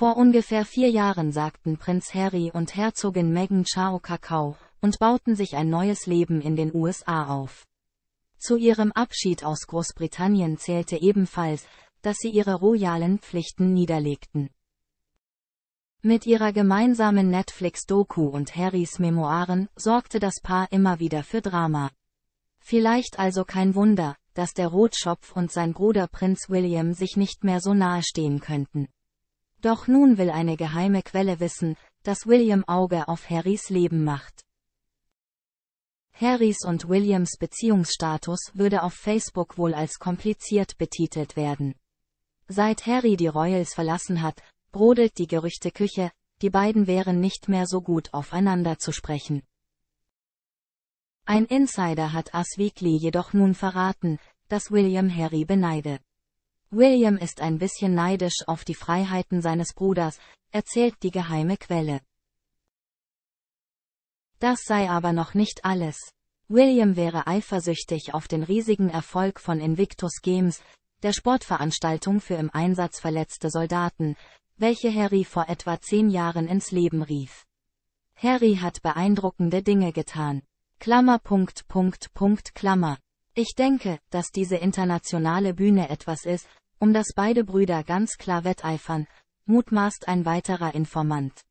Vor ungefähr vier Jahren sagten Prinz Harry und Herzogin Meghan Chao Kakao und bauten sich ein neues Leben in den USA auf. Zu ihrem Abschied aus Großbritannien zählte ebenfalls, dass sie ihre royalen Pflichten niederlegten. Mit ihrer gemeinsamen Netflix-Doku und Harrys Memoiren sorgte das Paar immer wieder für Drama. Vielleicht also kein Wunder, dass der Rotschopf und sein Bruder Prinz William sich nicht mehr so nahe stehen könnten. Doch nun will eine geheime Quelle wissen, dass William Auge auf Harrys Leben macht. Harrys und Williams Beziehungsstatus würde auf Facebook wohl als kompliziert betitelt werden. Seit Harry die Royals verlassen hat, brodelt die Gerüchteküche, die beiden wären nicht mehr so gut aufeinander zu sprechen. Ein Insider hat As Weekly jedoch nun verraten, dass William Harry beneide. William ist ein bisschen neidisch auf die Freiheiten seines Bruders, erzählt die geheime Quelle. Das sei aber noch nicht alles. William wäre eifersüchtig auf den riesigen Erfolg von Invictus Games, der Sportveranstaltung für im Einsatz verletzte Soldaten, welche Harry vor etwa zehn Jahren ins Leben rief. Harry hat beeindruckende Dinge getan. Klammer Punkt Punkt Punkt Klammer. Ich denke, dass diese internationale Bühne etwas ist, um das beide Brüder ganz klar wetteifern, mutmaßt ein weiterer Informant.